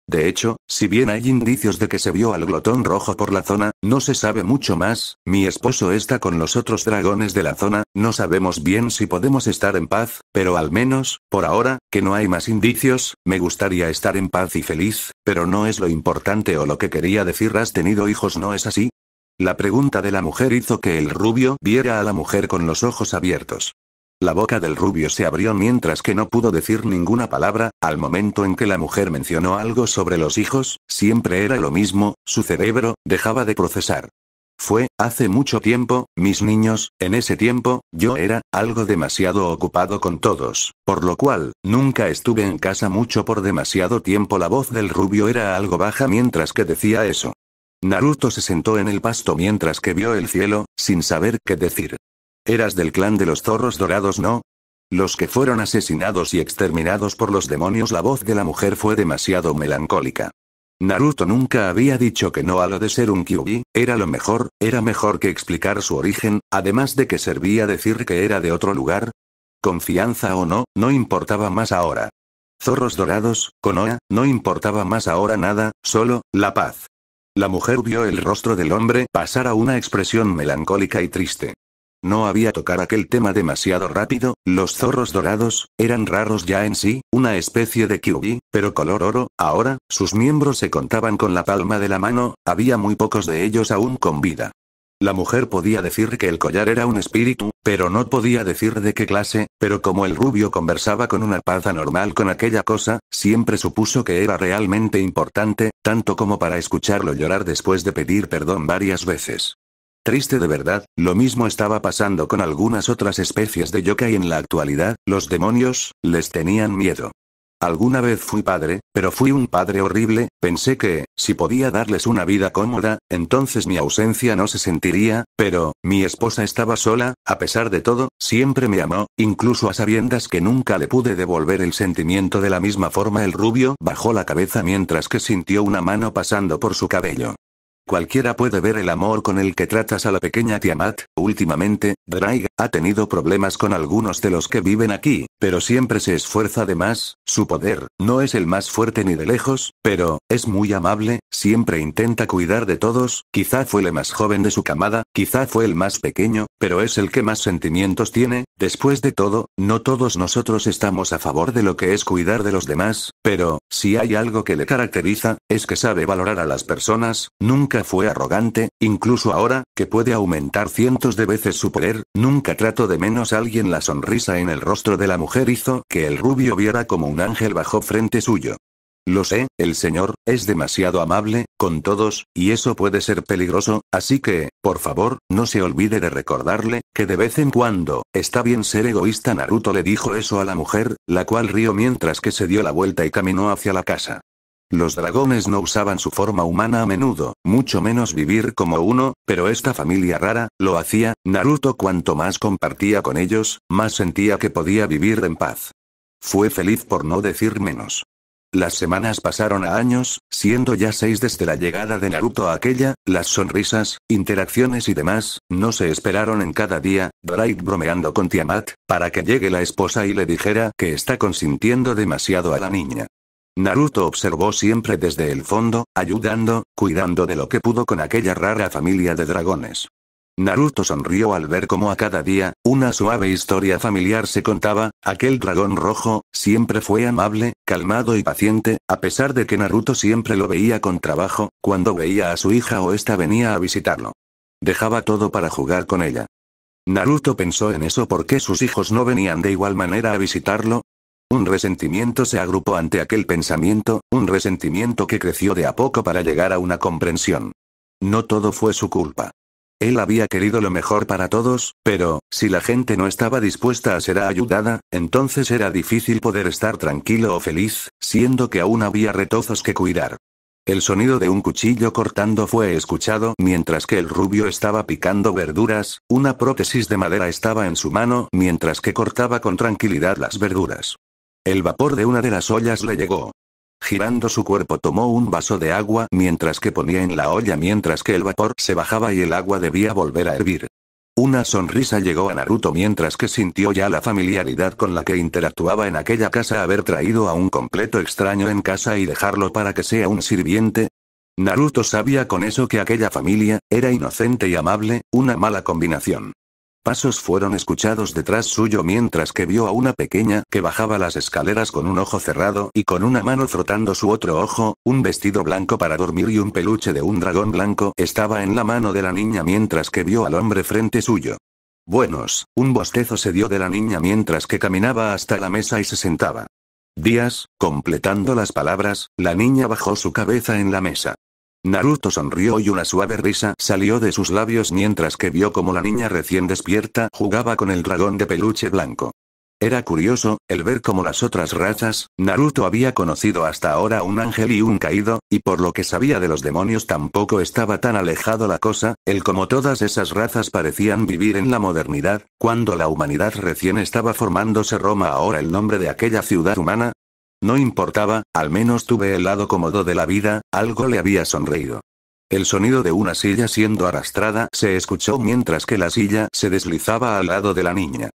De hecho, si bien hay indicios de que se vio al glotón rojo por la zona, no se sabe mucho más, mi esposo está con los otros dragones de la zona, no sabemos bien si podemos estar en paz, pero al menos, por ahora, que no hay más indicios, me gustaría estar en paz y feliz, pero no es lo importante o lo que quería decir has tenido hijos no es así. La pregunta de la mujer hizo que el rubio viera a la mujer con los ojos abiertos. La boca del rubio se abrió mientras que no pudo decir ninguna palabra, al momento en que la mujer mencionó algo sobre los hijos, siempre era lo mismo, su cerebro, dejaba de procesar. Fue, hace mucho tiempo, mis niños, en ese tiempo, yo era, algo demasiado ocupado con todos, por lo cual, nunca estuve en casa mucho por demasiado tiempo. La voz del rubio era algo baja mientras que decía eso. Naruto se sentó en el pasto mientras que vio el cielo, sin saber qué decir. ¿Eras del clan de los zorros dorados no? Los que fueron asesinados y exterminados por los demonios la voz de la mujer fue demasiado melancólica. Naruto nunca había dicho que no a lo de ser un Kyubi. era lo mejor, era mejor que explicar su origen, además de que servía decir que era de otro lugar. Confianza o no, no importaba más ahora. Zorros dorados, Konoha, no importaba más ahora nada, solo, la paz. La mujer vio el rostro del hombre pasar a una expresión melancólica y triste. No había tocar aquel tema demasiado rápido, los zorros dorados, eran raros ya en sí, una especie de kiwi, pero color oro, ahora, sus miembros se contaban con la palma de la mano, había muy pocos de ellos aún con vida. La mujer podía decir que el collar era un espíritu, pero no podía decir de qué clase, pero como el rubio conversaba con una paz normal con aquella cosa, siempre supuso que era realmente importante, tanto como para escucharlo llorar después de pedir perdón varias veces. Triste de verdad, lo mismo estaba pasando con algunas otras especies de yokai en la actualidad, los demonios, les tenían miedo. Alguna vez fui padre, pero fui un padre horrible, pensé que, si podía darles una vida cómoda, entonces mi ausencia no se sentiría, pero, mi esposa estaba sola, a pesar de todo, siempre me amó, incluso a sabiendas que nunca le pude devolver el sentimiento de la misma forma el rubio bajó la cabeza mientras que sintió una mano pasando por su cabello. Cualquiera puede ver el amor con el que tratas a la pequeña Tiamat. Últimamente, Draig ha tenido problemas con algunos de los que viven aquí, pero siempre se esfuerza de más. Su poder no es el más fuerte ni de lejos, pero es muy amable, Siempre intenta cuidar de todos, quizá fue el más joven de su camada, quizá fue el más pequeño, pero es el que más sentimientos tiene, después de todo, no todos nosotros estamos a favor de lo que es cuidar de los demás, pero, si hay algo que le caracteriza, es que sabe valorar a las personas, nunca fue arrogante, incluso ahora, que puede aumentar cientos de veces su poder, nunca trato de menos a alguien la sonrisa en el rostro de la mujer hizo que el rubio viera como un ángel bajo frente suyo. Lo sé, el señor, es demasiado amable, con todos, y eso puede ser peligroso, así que, por favor, no se olvide de recordarle, que de vez en cuando, está bien ser egoísta Naruto le dijo eso a la mujer, la cual rió mientras que se dio la vuelta y caminó hacia la casa. Los dragones no usaban su forma humana a menudo, mucho menos vivir como uno, pero esta familia rara, lo hacía, Naruto cuanto más compartía con ellos, más sentía que podía vivir en paz. Fue feliz por no decir menos. Las semanas pasaron a años, siendo ya seis desde la llegada de Naruto a aquella, las sonrisas, interacciones y demás, no se esperaron en cada día, Bright bromeando con Tiamat, para que llegue la esposa y le dijera que está consintiendo demasiado a la niña. Naruto observó siempre desde el fondo, ayudando, cuidando de lo que pudo con aquella rara familia de dragones. Naruto sonrió al ver cómo a cada día, una suave historia familiar se contaba, aquel dragón rojo, siempre fue amable, calmado y paciente, a pesar de que Naruto siempre lo veía con trabajo, cuando veía a su hija o esta venía a visitarlo. Dejaba todo para jugar con ella. Naruto pensó en eso porque sus hijos no venían de igual manera a visitarlo. Un resentimiento se agrupó ante aquel pensamiento, un resentimiento que creció de a poco para llegar a una comprensión. No todo fue su culpa. Él había querido lo mejor para todos, pero, si la gente no estaba dispuesta a ser ayudada, entonces era difícil poder estar tranquilo o feliz, siendo que aún había retozos que cuidar. El sonido de un cuchillo cortando fue escuchado mientras que el rubio estaba picando verduras, una prótesis de madera estaba en su mano mientras que cortaba con tranquilidad las verduras. El vapor de una de las ollas le llegó. Girando su cuerpo tomó un vaso de agua mientras que ponía en la olla mientras que el vapor se bajaba y el agua debía volver a hervir. Una sonrisa llegó a Naruto mientras que sintió ya la familiaridad con la que interactuaba en aquella casa haber traído a un completo extraño en casa y dejarlo para que sea un sirviente. Naruto sabía con eso que aquella familia, era inocente y amable, una mala combinación. Pasos fueron escuchados detrás suyo mientras que vio a una pequeña que bajaba las escaleras con un ojo cerrado y con una mano frotando su otro ojo, un vestido blanco para dormir y un peluche de un dragón blanco estaba en la mano de la niña mientras que vio al hombre frente suyo. Buenos, un bostezo se dio de la niña mientras que caminaba hasta la mesa y se sentaba. Días, completando las palabras, la niña bajó su cabeza en la mesa. Naruto sonrió y una suave risa salió de sus labios mientras que vio como la niña recién despierta jugaba con el dragón de peluche blanco. Era curioso, el ver como las otras razas, Naruto había conocido hasta ahora un ángel y un caído, y por lo que sabía de los demonios tampoco estaba tan alejado la cosa, el como todas esas razas parecían vivir en la modernidad, cuando la humanidad recién estaba formándose Roma ahora el nombre de aquella ciudad humana, no importaba, al menos tuve el lado cómodo de la vida, algo le había sonreído. El sonido de una silla siendo arrastrada se escuchó mientras que la silla se deslizaba al lado de la niña.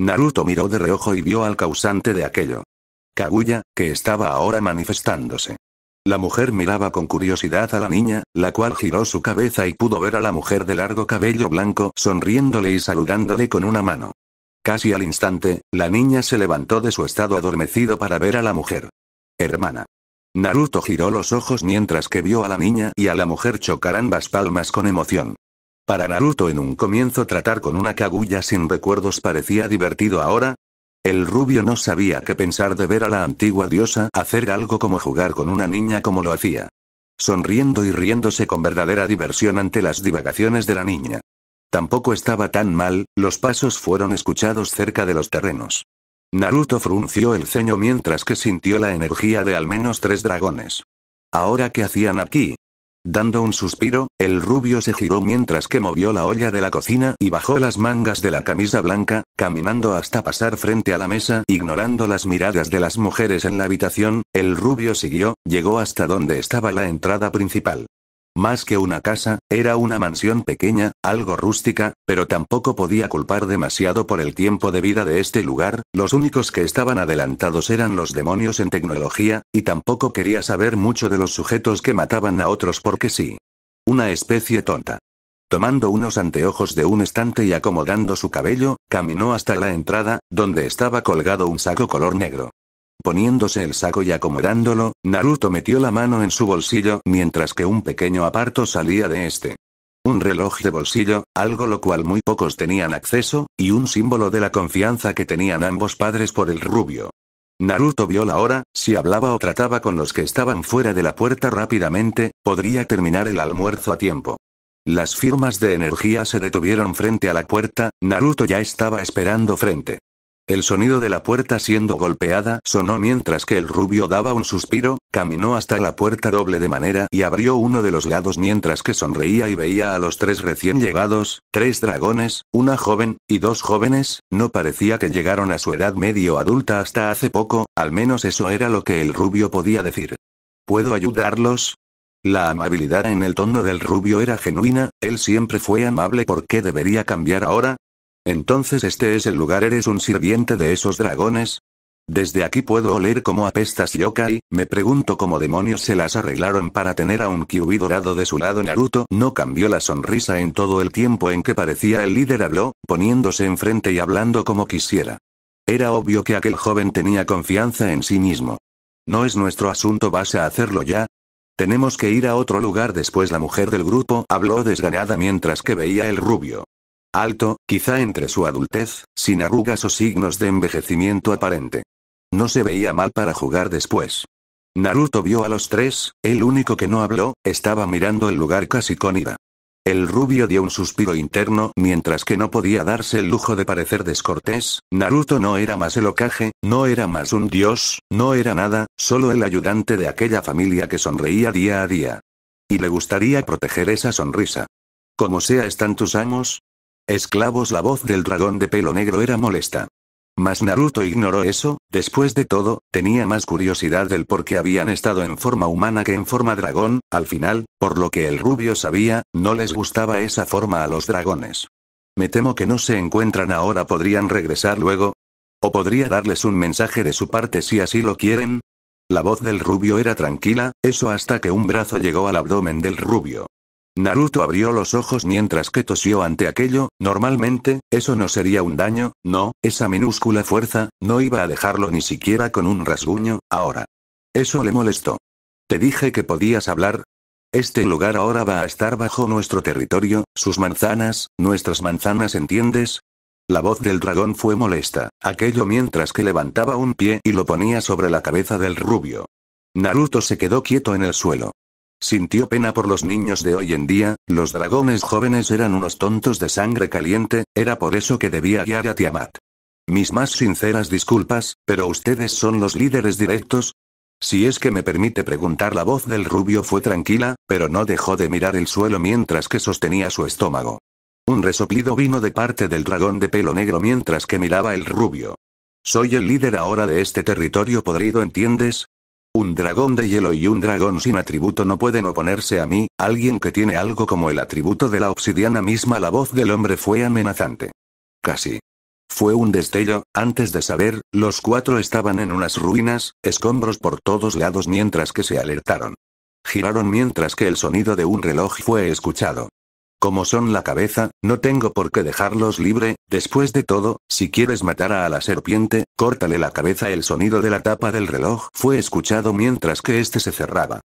Naruto miró de reojo y vio al causante de aquello. Kaguya, que estaba ahora manifestándose. La mujer miraba con curiosidad a la niña, la cual giró su cabeza y pudo ver a la mujer de largo cabello blanco sonriéndole y saludándole con una mano. Casi al instante, la niña se levantó de su estado adormecido para ver a la mujer. Hermana. Naruto giró los ojos mientras que vio a la niña y a la mujer chocar ambas palmas con emoción. Para Naruto en un comienzo tratar con una Kaguya sin recuerdos parecía divertido ahora. El rubio no sabía qué pensar de ver a la antigua diosa hacer algo como jugar con una niña como lo hacía. Sonriendo y riéndose con verdadera diversión ante las divagaciones de la niña. Tampoco estaba tan mal, los pasos fueron escuchados cerca de los terrenos. Naruto frunció el ceño mientras que sintió la energía de al menos tres dragones. ¿Ahora qué hacían aquí? Dando un suspiro, el rubio se giró mientras que movió la olla de la cocina y bajó las mangas de la camisa blanca, caminando hasta pasar frente a la mesa, ignorando las miradas de las mujeres en la habitación, el rubio siguió, llegó hasta donde estaba la entrada principal. Más que una casa, era una mansión pequeña, algo rústica, pero tampoco podía culpar demasiado por el tiempo de vida de este lugar, los únicos que estaban adelantados eran los demonios en tecnología, y tampoco quería saber mucho de los sujetos que mataban a otros porque sí. Una especie tonta. Tomando unos anteojos de un estante y acomodando su cabello, caminó hasta la entrada, donde estaba colgado un saco color negro. Poniéndose el saco y acomodándolo, Naruto metió la mano en su bolsillo mientras que un pequeño aparto salía de este. Un reloj de bolsillo, algo lo cual muy pocos tenían acceso, y un símbolo de la confianza que tenían ambos padres por el rubio. Naruto vio la hora, si hablaba o trataba con los que estaban fuera de la puerta rápidamente, podría terminar el almuerzo a tiempo. Las firmas de energía se detuvieron frente a la puerta, Naruto ya estaba esperando frente. El sonido de la puerta siendo golpeada sonó mientras que el rubio daba un suspiro, caminó hasta la puerta doble de manera y abrió uno de los lados mientras que sonreía y veía a los tres recién llegados, tres dragones, una joven, y dos jóvenes, no parecía que llegaron a su edad medio adulta hasta hace poco, al menos eso era lo que el rubio podía decir. ¿Puedo ayudarlos? La amabilidad en el tono del rubio era genuina, él siempre fue amable, ¿por qué debería cambiar ahora? Entonces este es el lugar, eres un sirviente de esos dragones. Desde aquí puedo oler como apestas yokai, me pregunto cómo demonios se las arreglaron para tener a un Kyubi dorado de su lado Naruto no cambió la sonrisa en todo el tiempo en que parecía el líder habló, poniéndose enfrente y hablando como quisiera. Era obvio que aquel joven tenía confianza en sí mismo. No es nuestro asunto, vas a hacerlo ya, tenemos que ir a otro lugar después la mujer del grupo habló desganada mientras que veía el rubio. Alto, quizá entre su adultez, sin arrugas o signos de envejecimiento aparente. No se veía mal para jugar después. Naruto vio a los tres, el único que no habló, estaba mirando el lugar casi con ira. El rubio dio un suspiro interno, mientras que no podía darse el lujo de parecer descortés, Naruto no era más el ocaje, no era más un dios, no era nada, solo el ayudante de aquella familia que sonreía día a día. Y le gustaría proteger esa sonrisa. Como sea están tus amos, Esclavos La voz del dragón de pelo negro era molesta. Mas Naruto ignoró eso, después de todo, tenía más curiosidad del por qué habían estado en forma humana que en forma dragón, al final, por lo que el rubio sabía, no les gustaba esa forma a los dragones. Me temo que no se encuentran ahora podrían regresar luego. O podría darles un mensaje de su parte si así lo quieren. La voz del rubio era tranquila, eso hasta que un brazo llegó al abdomen del rubio. Naruto abrió los ojos mientras que tosió ante aquello, normalmente, eso no sería un daño, no, esa minúscula fuerza, no iba a dejarlo ni siquiera con un rasguño, ahora. Eso le molestó. Te dije que podías hablar. Este lugar ahora va a estar bajo nuestro territorio, sus manzanas, nuestras manzanas, ¿entiendes? La voz del dragón fue molesta, aquello mientras que levantaba un pie y lo ponía sobre la cabeza del rubio. Naruto se quedó quieto en el suelo. Sintió pena por los niños de hoy en día, los dragones jóvenes eran unos tontos de sangre caliente, era por eso que debía guiar a Tiamat. Mis más sinceras disculpas, pero ustedes son los líderes directos, si es que me permite preguntar, la voz del rubio fue tranquila, pero no dejó de mirar el suelo mientras que sostenía su estómago. Un resoplido vino de parte del dragón de pelo negro mientras que miraba el rubio. Soy el líder ahora de este territorio podrido, ¿entiendes? Un dragón de hielo y un dragón sin atributo no pueden oponerse a mí, alguien que tiene algo como el atributo de la obsidiana misma. La voz del hombre fue amenazante. Casi. Fue un destello, antes de saber, los cuatro estaban en unas ruinas, escombros por todos lados mientras que se alertaron. Giraron mientras que el sonido de un reloj fue escuchado. Como son la cabeza, no tengo por qué dejarlos libre, después de todo, si quieres matar a la serpiente, córtale la cabeza. El sonido de la tapa del reloj fue escuchado mientras que este se cerraba.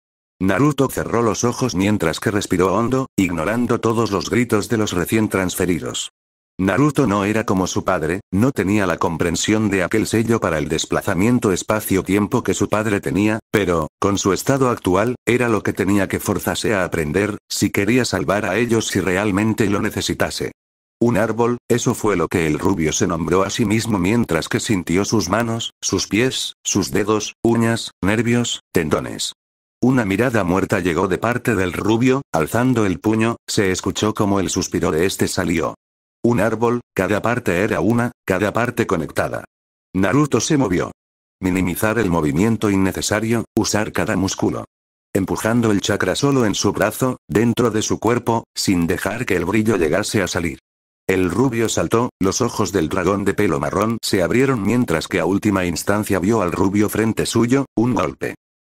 Naruto cerró los ojos mientras que respiró hondo, ignorando todos los gritos de los recién transferidos. Naruto no era como su padre, no tenía la comprensión de aquel sello para el desplazamiento espacio-tiempo que su padre tenía, pero, con su estado actual, era lo que tenía que forzarse a aprender, si quería salvar a ellos si realmente lo necesitase. Un árbol, eso fue lo que el rubio se nombró a sí mismo mientras que sintió sus manos, sus pies, sus dedos, uñas, nervios, tendones. Una mirada muerta llegó de parte del rubio, alzando el puño, se escuchó como el suspiro de este salió. Un árbol, cada parte era una, cada parte conectada. Naruto se movió. Minimizar el movimiento innecesario, usar cada músculo. Empujando el chakra solo en su brazo, dentro de su cuerpo, sin dejar que el brillo llegase a salir. El rubio saltó, los ojos del dragón de pelo marrón se abrieron mientras que a última instancia vio al rubio frente suyo, un golpe.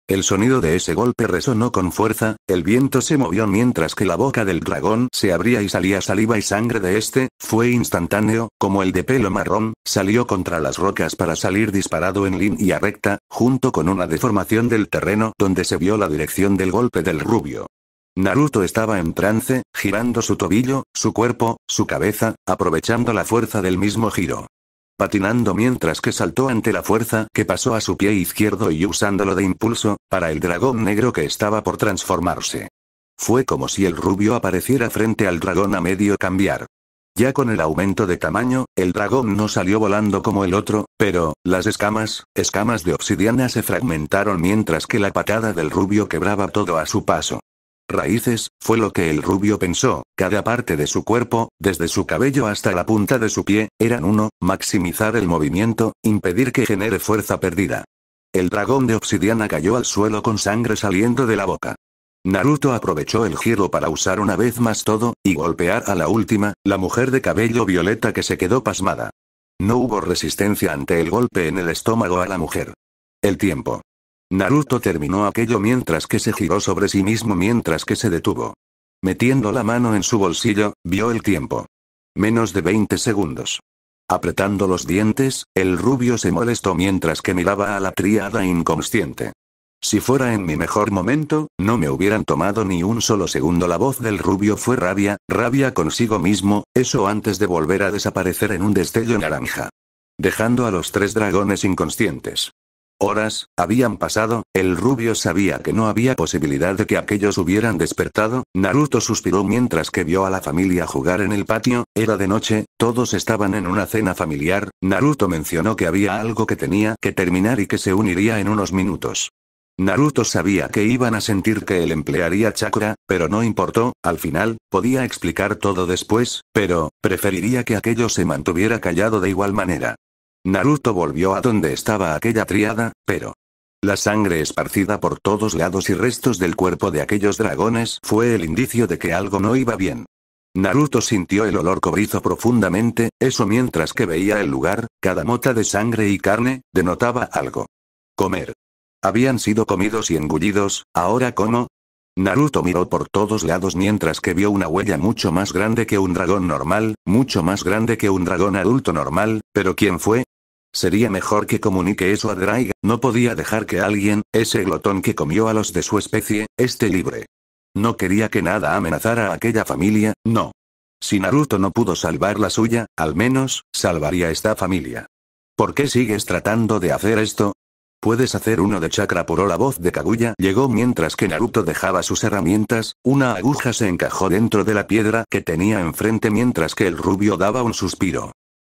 El sonido de ese golpe resonó con fuerza, el viento se movió mientras que la boca del dragón se abría y salía saliva y sangre de este, fue instantáneo, como el de pelo marrón, salió contra las rocas para salir disparado en línea recta, junto con una deformación del terreno donde se vio la dirección del golpe del rubio. Naruto estaba en trance, girando su tobillo, su cuerpo, su cabeza, aprovechando la fuerza del mismo giro patinando mientras que saltó ante la fuerza que pasó a su pie izquierdo y usándolo de impulso, para el dragón negro que estaba por transformarse. Fue como si el rubio apareciera frente al dragón a medio cambiar. Ya con el aumento de tamaño, el dragón no salió volando como el otro, pero, las escamas, escamas de obsidiana se fragmentaron mientras que la patada del rubio quebraba todo a su paso. Raíces, fue lo que el rubio pensó, cada parte de su cuerpo, desde su cabello hasta la punta de su pie, eran uno, maximizar el movimiento, impedir que genere fuerza perdida. El dragón de obsidiana cayó al suelo con sangre saliendo de la boca. Naruto aprovechó el giro para usar una vez más todo, y golpear a la última, la mujer de cabello violeta que se quedó pasmada. No hubo resistencia ante el golpe en el estómago a la mujer. El tiempo. Naruto terminó aquello mientras que se giró sobre sí mismo mientras que se detuvo. Metiendo la mano en su bolsillo, vio el tiempo. Menos de 20 segundos. Apretando los dientes, el rubio se molestó mientras que miraba a la triada inconsciente. Si fuera en mi mejor momento, no me hubieran tomado ni un solo segundo. La voz del rubio fue rabia, rabia consigo mismo, eso antes de volver a desaparecer en un destello naranja. Dejando a los tres dragones inconscientes. Horas, habían pasado, el rubio sabía que no había posibilidad de que aquellos hubieran despertado, Naruto suspiró mientras que vio a la familia jugar en el patio, era de noche, todos estaban en una cena familiar, Naruto mencionó que había algo que tenía que terminar y que se uniría en unos minutos. Naruto sabía que iban a sentir que él emplearía chakra, pero no importó, al final, podía explicar todo después, pero, preferiría que aquello se mantuviera callado de igual manera. Naruto volvió a donde estaba aquella triada, pero... La sangre esparcida por todos lados y restos del cuerpo de aquellos dragones fue el indicio de que algo no iba bien. Naruto sintió el olor cobrizo profundamente, eso mientras que veía el lugar, cada mota de sangre y carne, denotaba algo. Comer. Habían sido comidos y engullidos, ahora ¿cómo? Naruto miró por todos lados mientras que vio una huella mucho más grande que un dragón normal, mucho más grande que un dragón adulto normal, pero ¿quién fue? Sería mejor que comunique eso a Draiga, no podía dejar que alguien, ese glotón que comió a los de su especie, esté libre. No quería que nada amenazara a aquella familia, no. Si Naruto no pudo salvar la suya, al menos, salvaría esta familia. ¿Por qué sigues tratando de hacer esto? Puedes hacer uno de chakra o La voz de Kaguya llegó mientras que Naruto dejaba sus herramientas, una aguja se encajó dentro de la piedra que tenía enfrente mientras que el rubio daba un suspiro.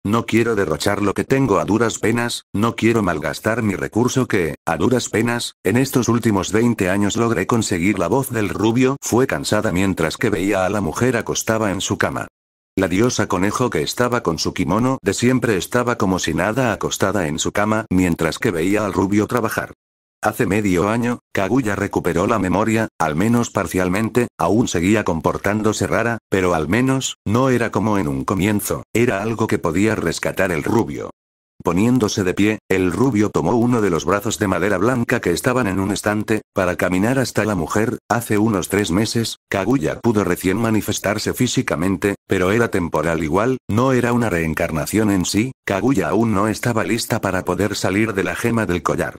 No quiero derrochar lo que tengo a duras penas, no quiero malgastar mi recurso que, a duras penas, en estos últimos 20 años logré conseguir. La voz del rubio fue cansada mientras que veía a la mujer acostada en su cama. La diosa conejo que estaba con su kimono de siempre estaba como si nada acostada en su cama mientras que veía al rubio trabajar. Hace medio año, Kaguya recuperó la memoria, al menos parcialmente, aún seguía comportándose rara, pero al menos, no era como en un comienzo, era algo que podía rescatar el rubio. Poniéndose de pie, el rubio tomó uno de los brazos de madera blanca que estaban en un estante, para caminar hasta la mujer, hace unos tres meses, Kaguya pudo recién manifestarse físicamente, pero era temporal igual, no era una reencarnación en sí, Kaguya aún no estaba lista para poder salir de la gema del collar.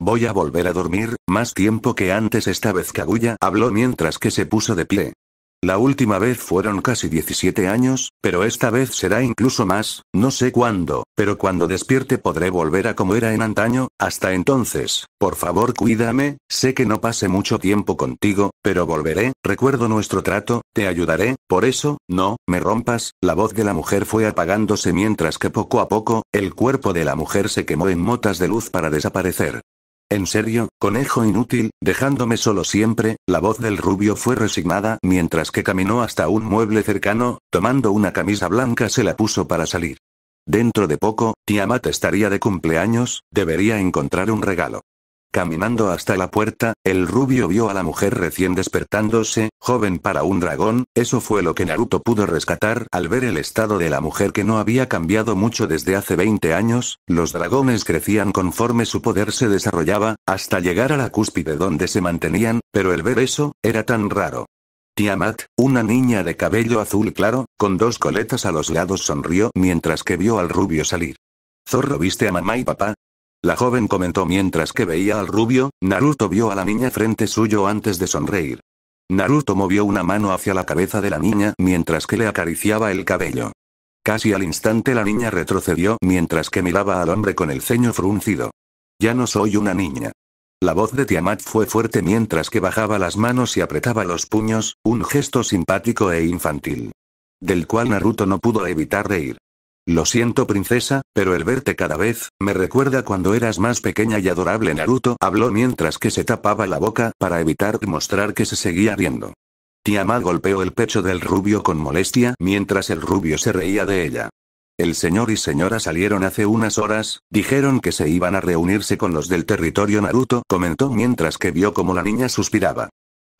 Voy a volver a dormir, más tiempo que antes esta vez Kaguya habló mientras que se puso de pie. La última vez fueron casi 17 años, pero esta vez será incluso más, no sé cuándo, pero cuando despierte podré volver a como era en antaño, hasta entonces, por favor cuídame, sé que no pasé mucho tiempo contigo, pero volveré, recuerdo nuestro trato, te ayudaré, por eso, no, me rompas, la voz de la mujer fue apagándose mientras que poco a poco, el cuerpo de la mujer se quemó en motas de luz para desaparecer. En serio, conejo inútil, dejándome solo siempre, la voz del rubio fue resignada mientras que caminó hasta un mueble cercano, tomando una camisa blanca se la puso para salir. Dentro de poco, Tiamat estaría de cumpleaños, debería encontrar un regalo. Caminando hasta la puerta, el rubio vio a la mujer recién despertándose, joven para un dragón, eso fue lo que Naruto pudo rescatar al ver el estado de la mujer que no había cambiado mucho desde hace 20 años, los dragones crecían conforme su poder se desarrollaba, hasta llegar a la cúspide donde se mantenían, pero el ver eso, era tan raro. Tiamat, una niña de cabello azul claro, con dos coletas a los lados sonrió mientras que vio al rubio salir. Zorro viste a mamá y papá, la joven comentó mientras que veía al rubio, Naruto vio a la niña frente suyo antes de sonreír. Naruto movió una mano hacia la cabeza de la niña mientras que le acariciaba el cabello. Casi al instante la niña retrocedió mientras que miraba al hombre con el ceño fruncido. Ya no soy una niña. La voz de Tiamat fue fuerte mientras que bajaba las manos y apretaba los puños, un gesto simpático e infantil. Del cual Naruto no pudo evitar reír. Lo siento princesa, pero el verte cada vez, me recuerda cuando eras más pequeña y adorable Naruto habló mientras que se tapaba la boca para evitar mostrar que se seguía riendo. Tiamat golpeó el pecho del rubio con molestia mientras el rubio se reía de ella. El señor y señora salieron hace unas horas, dijeron que se iban a reunirse con los del territorio Naruto, comentó mientras que vio como la niña suspiraba.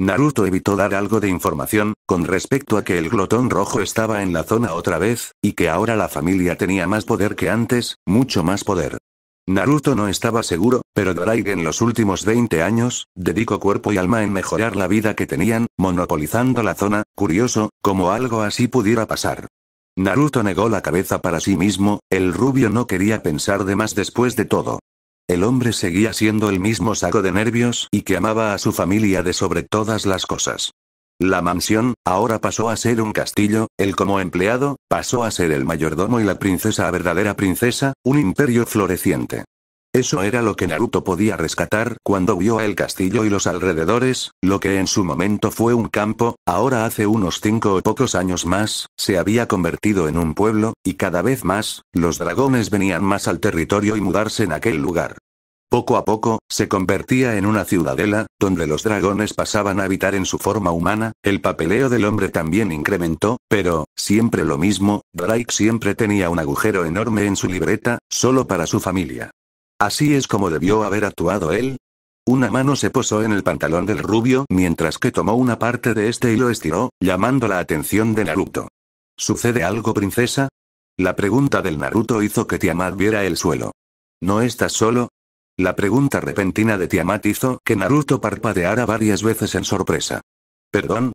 Naruto evitó dar algo de información, con respecto a que el glotón rojo estaba en la zona otra vez, y que ahora la familia tenía más poder que antes, mucho más poder. Naruto no estaba seguro, pero Doraige en los últimos 20 años, dedicó cuerpo y alma en mejorar la vida que tenían, monopolizando la zona, curioso, como algo así pudiera pasar. Naruto negó la cabeza para sí mismo, el rubio no quería pensar de más después de todo. El hombre seguía siendo el mismo saco de nervios y que amaba a su familia de sobre todas las cosas. La mansión, ahora pasó a ser un castillo, él como empleado, pasó a ser el mayordomo y la princesa a verdadera princesa, un imperio floreciente. Eso era lo que Naruto podía rescatar cuando vio el castillo y los alrededores, lo que en su momento fue un campo, ahora hace unos cinco o pocos años más, se había convertido en un pueblo, y cada vez más, los dragones venían más al territorio y mudarse en aquel lugar. Poco a poco, se convertía en una ciudadela, donde los dragones pasaban a habitar en su forma humana, el papeleo del hombre también incrementó, pero, siempre lo mismo, Drake siempre tenía un agujero enorme en su libreta, solo para su familia. Así es como debió haber actuado él. Una mano se posó en el pantalón del rubio mientras que tomó una parte de este y lo estiró, llamando la atención de Naruto. ¿Sucede algo, princesa? La pregunta del Naruto hizo que Tiamat viera el suelo. ¿No estás solo? La pregunta repentina de Tiamat hizo que Naruto parpadeara varias veces en sorpresa. ¿Perdón?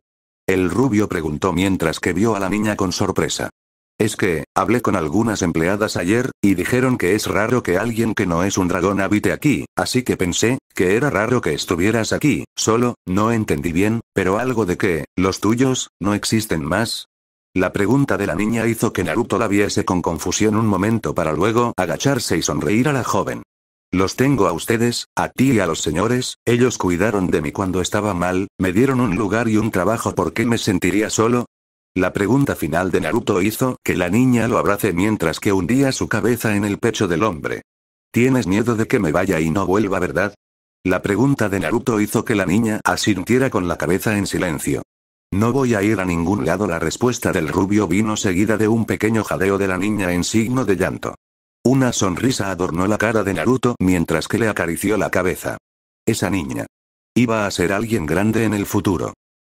El rubio preguntó mientras que vio a la niña con sorpresa. Es que, hablé con algunas empleadas ayer, y dijeron que es raro que alguien que no es un dragón habite aquí, así que pensé, que era raro que estuvieras aquí, solo, no entendí bien, pero algo de que, los tuyos, no existen más. La pregunta de la niña hizo que Naruto la viese con confusión un momento para luego agacharse y sonreír a la joven. Los tengo a ustedes, a ti y a los señores, ellos cuidaron de mí cuando estaba mal, me dieron un lugar y un trabajo porque me sentiría solo, la pregunta final de Naruto hizo que la niña lo abrace mientras que hundía su cabeza en el pecho del hombre. ¿Tienes miedo de que me vaya y no vuelva, verdad? La pregunta de Naruto hizo que la niña asintiera con la cabeza en silencio. No voy a ir a ningún lado. La respuesta del rubio vino seguida de un pequeño jadeo de la niña en signo de llanto. Una sonrisa adornó la cara de Naruto mientras que le acarició la cabeza. Esa niña. Iba a ser alguien grande en el futuro.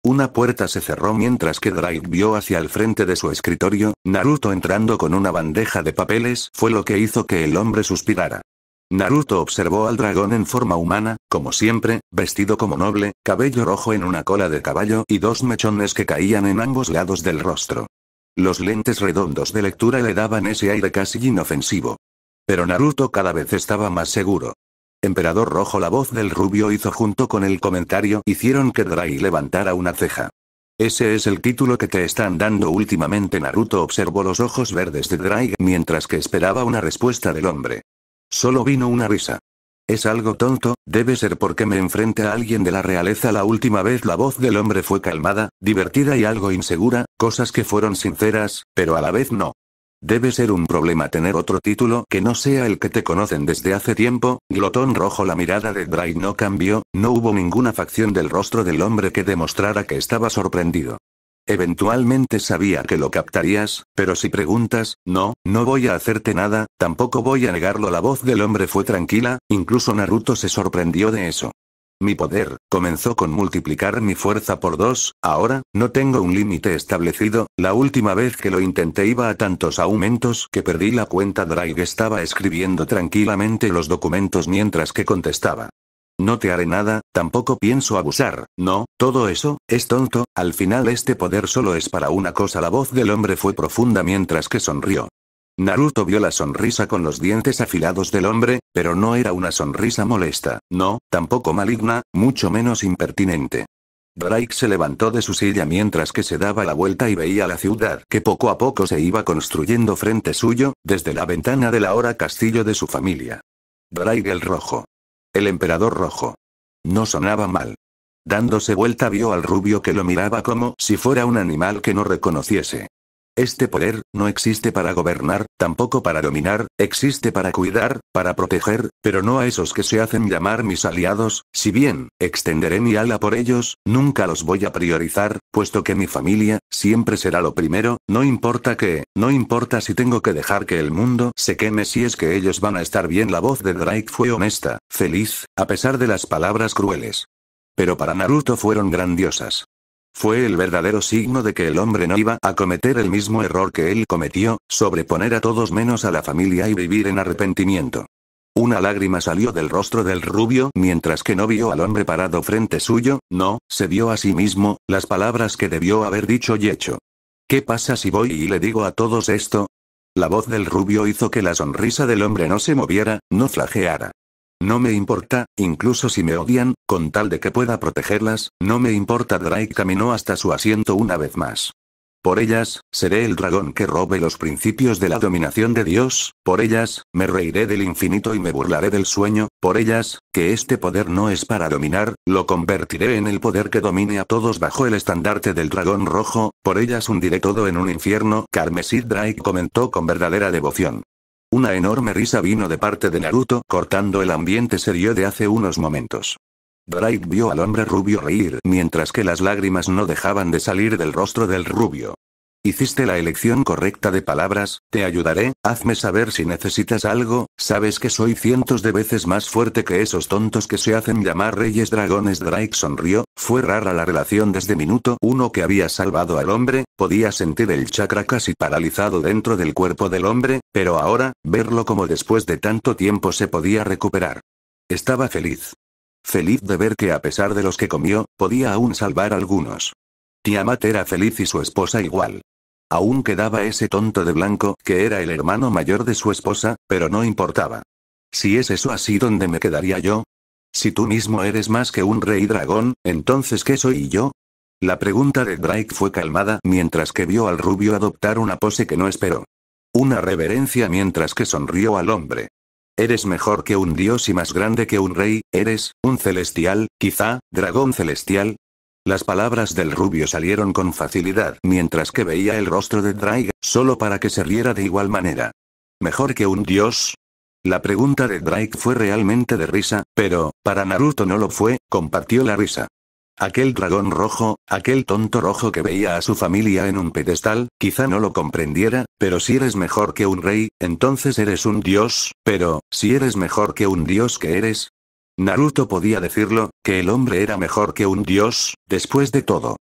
Una puerta se cerró mientras que Drake vio hacia el frente de su escritorio, Naruto entrando con una bandeja de papeles fue lo que hizo que el hombre suspirara. Naruto observó al dragón en forma humana, como siempre, vestido como noble, cabello rojo en una cola de caballo y dos mechones que caían en ambos lados del rostro. Los lentes redondos de lectura le daban ese aire casi inofensivo. Pero Naruto cada vez estaba más seguro. Emperador Rojo La voz del rubio hizo junto con el comentario hicieron que Draig levantara una ceja. Ese es el título que te están dando últimamente Naruto observó los ojos verdes de Draig mientras que esperaba una respuesta del hombre. Solo vino una risa. Es algo tonto, debe ser porque me enfrenté a alguien de la realeza la última vez la voz del hombre fue calmada, divertida y algo insegura, cosas que fueron sinceras, pero a la vez no. Debe ser un problema tener otro título que no sea el que te conocen desde hace tiempo, glotón rojo la mirada de Dry no cambió, no hubo ninguna facción del rostro del hombre que demostrara que estaba sorprendido. Eventualmente sabía que lo captarías, pero si preguntas, no, no voy a hacerte nada, tampoco voy a negarlo. La voz del hombre fue tranquila, incluso Naruto se sorprendió de eso. Mi poder, comenzó con multiplicar mi fuerza por dos, ahora, no tengo un límite establecido, la última vez que lo intenté iba a tantos aumentos que perdí la cuenta drive estaba escribiendo tranquilamente los documentos mientras que contestaba. No te haré nada, tampoco pienso abusar, no, todo eso, es tonto, al final este poder solo es para una cosa. La voz del hombre fue profunda mientras que sonrió. Naruto vio la sonrisa con los dientes afilados del hombre, pero no era una sonrisa molesta, no, tampoco maligna, mucho menos impertinente. Drake se levantó de su silla mientras que se daba la vuelta y veía la ciudad que poco a poco se iba construyendo frente suyo, desde la ventana del ahora castillo de su familia. Drake el Rojo. El Emperador Rojo. No sonaba mal. Dándose vuelta vio al rubio que lo miraba como si fuera un animal que no reconociese. Este poder, no existe para gobernar, tampoco para dominar, existe para cuidar, para proteger, pero no a esos que se hacen llamar mis aliados, si bien, extenderé mi ala por ellos, nunca los voy a priorizar, puesto que mi familia, siempre será lo primero, no importa que, no importa si tengo que dejar que el mundo se queme si es que ellos van a estar bien. La voz de Drake fue honesta, feliz, a pesar de las palabras crueles. Pero para Naruto fueron grandiosas fue el verdadero signo de que el hombre no iba a cometer el mismo error que él cometió, sobreponer a todos menos a la familia y vivir en arrepentimiento. Una lágrima salió del rostro del rubio mientras que no vio al hombre parado frente suyo, no, se vio a sí mismo, las palabras que debió haber dicho y hecho. ¿Qué pasa si voy y le digo a todos esto? La voz del rubio hizo que la sonrisa del hombre no se moviera, no flageara. No me importa, incluso si me odian, con tal de que pueda protegerlas, no me importa. Drake caminó hasta su asiento una vez más. Por ellas, seré el dragón que robe los principios de la dominación de Dios, por ellas, me reiré del infinito y me burlaré del sueño, por ellas, que este poder no es para dominar, lo convertiré en el poder que domine a todos bajo el estandarte del dragón rojo, por ellas hundiré todo en un infierno, Carmesí Drake comentó con verdadera devoción. Una enorme risa vino de parte de Naruto, cortando el ambiente serio de hace unos momentos. Drake vio al hombre rubio reír, mientras que las lágrimas no dejaban de salir del rostro del rubio. Hiciste la elección correcta de palabras, te ayudaré, hazme saber si necesitas algo, sabes que soy cientos de veces más fuerte que esos tontos que se hacen llamar reyes dragones. Drake sonrió, fue rara la relación desde minuto uno que había salvado al hombre, podía sentir el chakra casi paralizado dentro del cuerpo del hombre, pero ahora, verlo como después de tanto tiempo se podía recuperar. Estaba feliz. Feliz de ver que a pesar de los que comió, podía aún salvar algunos. Tiamat era feliz y su esposa igual. Aún quedaba ese tonto de blanco, que era el hermano mayor de su esposa, pero no importaba. Si es eso así, ¿dónde me quedaría yo? Si tú mismo eres más que un rey dragón, entonces ¿qué soy yo? La pregunta de Drake fue calmada mientras que vio al rubio adoptar una pose que no esperó. Una reverencia mientras que sonrió al hombre. Eres mejor que un dios y más grande que un rey, eres, un celestial, quizá, dragón celestial, las palabras del rubio salieron con facilidad mientras que veía el rostro de Drake, solo para que se riera de igual manera. ¿Mejor que un dios? La pregunta de Drake fue realmente de risa, pero, para Naruto no lo fue, compartió la risa. Aquel dragón rojo, aquel tonto rojo que veía a su familia en un pedestal, quizá no lo comprendiera, pero si eres mejor que un rey, entonces eres un dios, pero, si eres mejor que un dios que eres, Naruto podía decirlo, que el hombre era mejor que un dios, después de todo.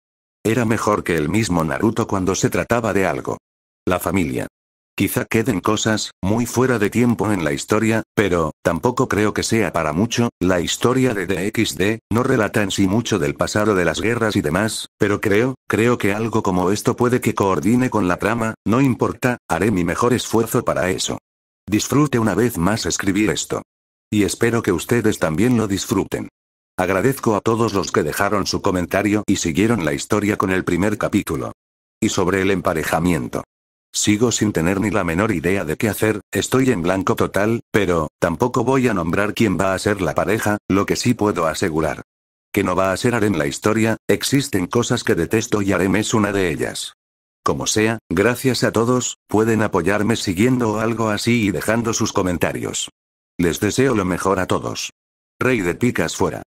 Era mejor que el mismo Naruto cuando se trataba de algo. La familia. Quizá queden cosas, muy fuera de tiempo en la historia, pero, tampoco creo que sea para mucho, la historia de DXD, no relata en sí mucho del pasado de las guerras y demás, pero creo, creo que algo como esto puede que coordine con la trama, no importa, haré mi mejor esfuerzo para eso. Disfrute una vez más escribir esto. Y espero que ustedes también lo disfruten. Agradezco a todos los que dejaron su comentario y siguieron la historia con el primer capítulo. Y sobre el emparejamiento. Sigo sin tener ni la menor idea de qué hacer, estoy en blanco total, pero, tampoco voy a nombrar quién va a ser la pareja, lo que sí puedo asegurar. Que no va a ser Arem la historia, existen cosas que detesto y Arem es una de ellas. Como sea, gracias a todos, pueden apoyarme siguiendo algo así y dejando sus comentarios. Les deseo lo mejor a todos. Rey de picas fuera.